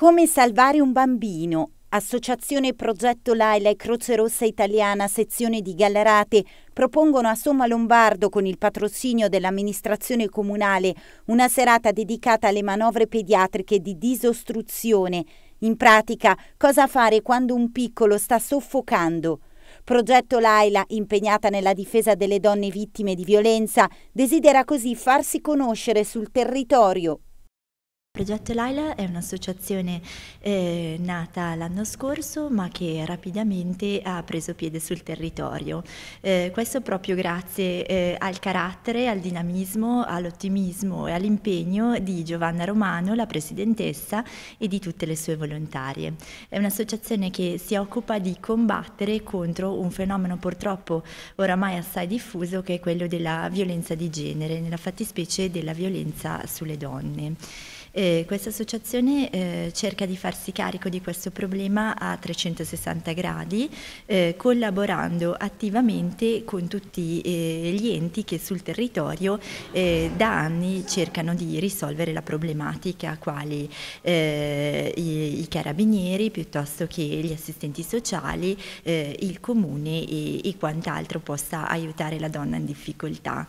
Come salvare un bambino? Associazione Progetto Laila e Croce Rossa Italiana, sezione di Gallarate, propongono a Somma Lombardo, con il patrocinio dell'amministrazione comunale, una serata dedicata alle manovre pediatriche di disostruzione. In pratica, cosa fare quando un piccolo sta soffocando? Progetto Laila, impegnata nella difesa delle donne vittime di violenza, desidera così farsi conoscere sul territorio Progetto Laila è un'associazione eh, nata l'anno scorso ma che rapidamente ha preso piede sul territorio. Eh, questo proprio grazie eh, al carattere, al dinamismo, all'ottimismo e all'impegno di Giovanna Romano, la presidentessa, e di tutte le sue volontarie. È un'associazione che si occupa di combattere contro un fenomeno purtroppo oramai assai diffuso che è quello della violenza di genere, nella fattispecie della violenza sulle donne. E questa associazione eh, cerca di farsi carico di questo problema a 360 gradi, eh, collaborando attivamente con tutti eh, gli enti che sul territorio eh, da anni cercano di risolvere la problematica, quali eh, i, i, carabinieri piuttosto che gli assistenti sociali, eh, il comune e, e quant'altro possa aiutare la donna in difficoltà.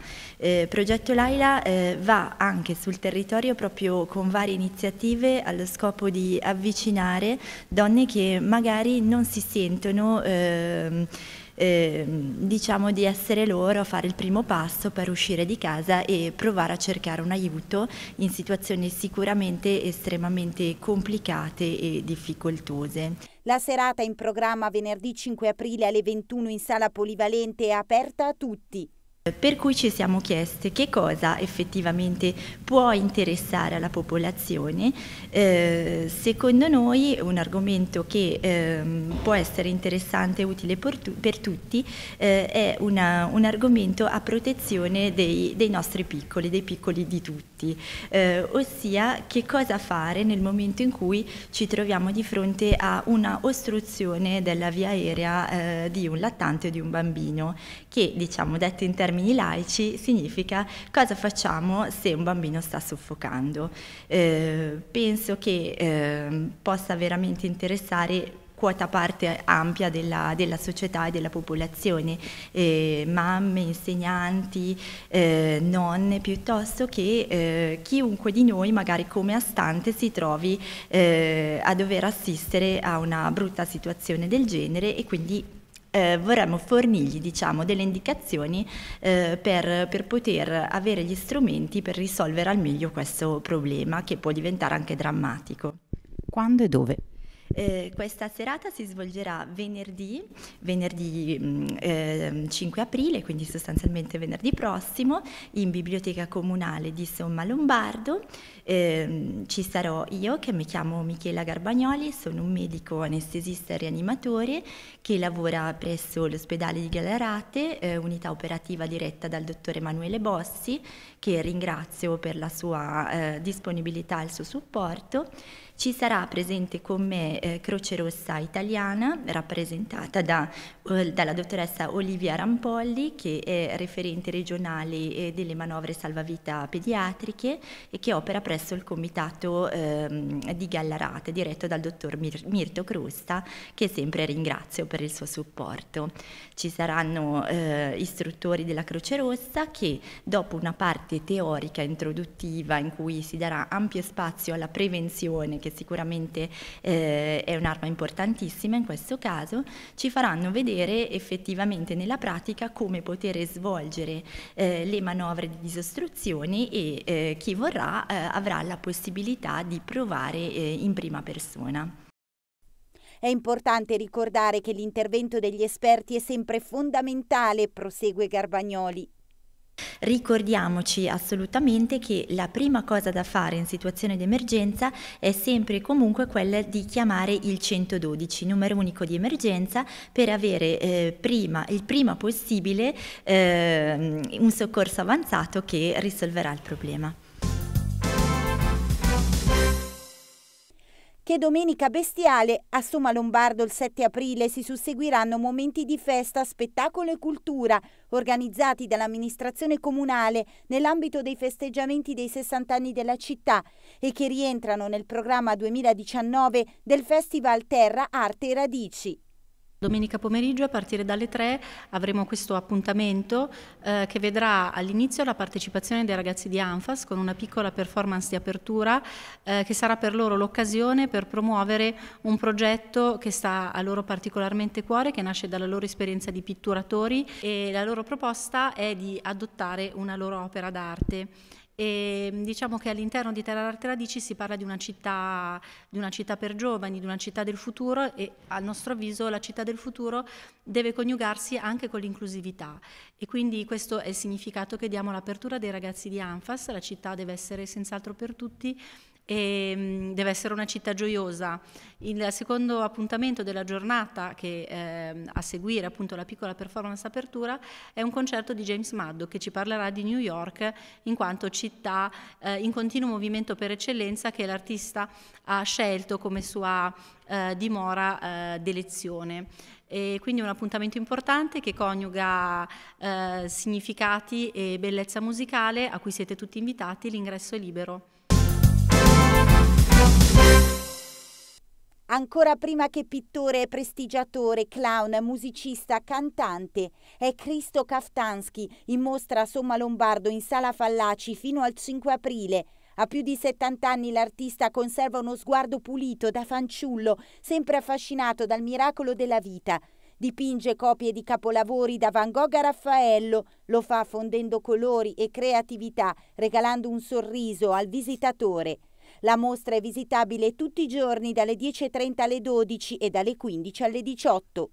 Progetto Laila va anche sul territorio proprio con varie iniziative allo scopo di avvicinare donne che magari non si sentono eh, eh, diciamo di essere loro a fare il primo passo per uscire di casa e provare a cercare un aiuto in situazioni sicuramente estremamente complicate e difficoltose. La serata in programma venerdì 5 aprile alle 21 in sala polivalente è aperta a tutti. Per cui ci siamo chieste che cosa effettivamente può interessare alla popolazione. Eh, secondo noi un argomento che eh, può essere interessante e utile per, tu per tutti eh, è una, un argomento a protezione dei, dei, nostri piccoli, dei piccoli di tutti, eh, ossia che cosa fare nel momento in cui ci troviamo di fronte a una ostruzione della via aerea eh, di un lattante o di un bambino che diciamo detto in termini termini laici significa cosa facciamo se un bambino sta soffocando. Eh, penso che eh, possa veramente interessare quota parte ampia della, della, società e della popolazione, eh, mamme, insegnanti, eh, nonne, piuttosto che eh, chiunque di noi magari come astante si trovi eh, a dover assistere a una brutta situazione del genere e quindi eh, vorremmo fornirgli diciamo, delle indicazioni eh, per, per, poter avere gli strumenti per risolvere al meglio questo problema che può diventare anche drammatico. Quando e dove eh, questa serata si svolgerà venerdì, venerdì mh, mm, eh, 5 aprile, quindi sostanzialmente venerdì prossimo, in Biblioteca Comunale di Somma Lombardo. Eh, ci sarò io che mi chiamo Michela Garbagnoli, sono un medico anestesista e rianimatore che lavora presso l'ospedale di Gallarate, eh, unità operativa diretta dal dottor Emanuele Bossi, che ringrazio per la sua eh, disponibilità e il suo supporto. Ci sarà presente con me eh, Croce Rossa Italiana, rappresentata da, eh, dalla dottoressa Olivia Rampolli, che è referente regionale eh, delle manovre salvavita pediatriche e che opera presso il comitato ehm, di Gallarate, diretto dal dottor Mir Mirto Crosta, che sempre ringrazio per il suo supporto. Ci saranno eh, istruttori della Croce Rossa che dopo una parte teorica introduttiva in cui si darà ampio spazio alla prevenzione che che sicuramente eh, è un'arma importantissima in questo caso, ci faranno vedere effettivamente nella pratica come poter svolgere eh, le manovre di disostruzione e eh, chi vorrà eh, avrà la possibilità di provare eh, in prima persona. È importante ricordare che l'intervento degli esperti è sempre fondamentale, prosegue Garbagnoli, Ricordiamoci assolutamente che la prima cosa da fare in situazione di emergenza è sempre e comunque quella di chiamare il 112, numero unico di emergenza, per avere eh, prima, il prima possibile eh, un soccorso avanzato che risolverà il problema. che domenica bestiale a Soma Lombardo il 7 aprile si susseguiranno momenti di festa, spettacolo e cultura organizzati dall'amministrazione comunale nell'ambito dei festeggiamenti dei 60 anni della città e che rientrano nel programma 2019 del Festival Terra, Arte e Radici. Domenica pomeriggio a partire dalle 3 avremo questo appuntamento eh, che vedrà all'inizio la partecipazione dei ragazzi di Anfas con una piccola performance di apertura eh, che sarà per loro l'occasione per promuovere un progetto che sta a loro particolarmente cuore, che nasce dalla loro esperienza di pitturatori e la loro proposta è di adottare una loro opera d'arte e, mm, diciamo che all'interno di Terra d'Arte Radici si parla di una, città, di una città per giovani, di una città del futuro e a nostro avviso la città del futuro deve coniugarsi anche con l'inclusività e quindi questo è il significato che diamo all'apertura dei ragazzi di Anfas, la città deve essere senz'altro per tutti e ehm, deve essere una città gioiosa. Il secondo appuntamento della giornata che eh, a seguire appunto la piccola performance apertura è un concerto di James Maddo che ci parlerà di New York in quanto città eh, in continuo movimento per eccellenza che l'artista ha scelto come sua eh, dimora eh, d'elezione. E quindi un appuntamento importante che coniuga eh, significati e bellezza musicale a cui siete tutti invitati, l'ingresso è libero. Ancora prima che pittore, prestigiatore, clown, musicista, cantante, è Cristo Kaftansky in mostra a Somma Lombardo in Sala Fallaci fino al 5 aprile. A più di 70 anni l'artista conserva uno sguardo pulito da fanciullo, sempre affascinato dal miracolo della vita. Dipinge copie di capolavori da Van Gogh a Raffaello, lo fa fondendo colori e creatività, regalando un sorriso al visitatore. La mostra è visitabile tutti i giorni dalle 10.30 alle 12 e dalle 15 alle 18.